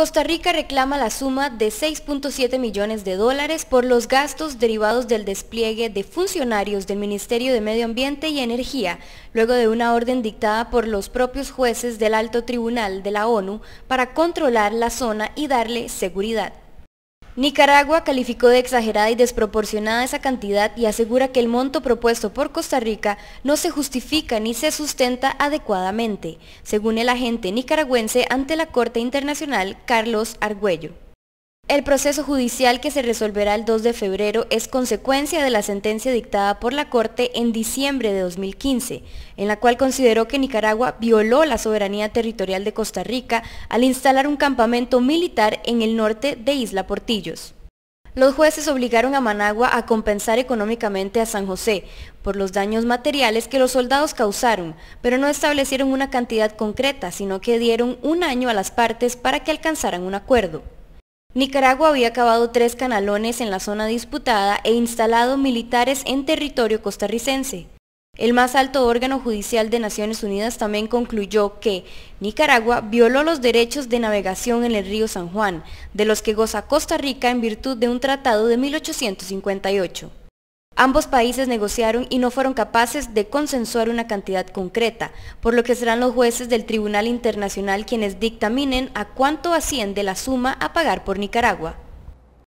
Costa Rica reclama la suma de 6.7 millones de dólares por los gastos derivados del despliegue de funcionarios del Ministerio de Medio Ambiente y Energía, luego de una orden dictada por los propios jueces del Alto Tribunal de la ONU para controlar la zona y darle seguridad. Nicaragua calificó de exagerada y desproporcionada esa cantidad y asegura que el monto propuesto por Costa Rica no se justifica ni se sustenta adecuadamente, según el agente nicaragüense ante la Corte Internacional Carlos Argüello. El proceso judicial que se resolverá el 2 de febrero es consecuencia de la sentencia dictada por la Corte en diciembre de 2015, en la cual consideró que Nicaragua violó la soberanía territorial de Costa Rica al instalar un campamento militar en el norte de Isla Portillos. Los jueces obligaron a Managua a compensar económicamente a San José por los daños materiales que los soldados causaron, pero no establecieron una cantidad concreta, sino que dieron un año a las partes para que alcanzaran un acuerdo. Nicaragua había acabado tres canalones en la zona disputada e instalado militares en territorio costarricense. El más alto órgano judicial de Naciones Unidas también concluyó que Nicaragua violó los derechos de navegación en el río San Juan, de los que goza Costa Rica en virtud de un tratado de 1858. Ambos países negociaron y no fueron capaces de consensuar una cantidad concreta, por lo que serán los jueces del Tribunal Internacional quienes dictaminen a cuánto asciende la suma a pagar por Nicaragua.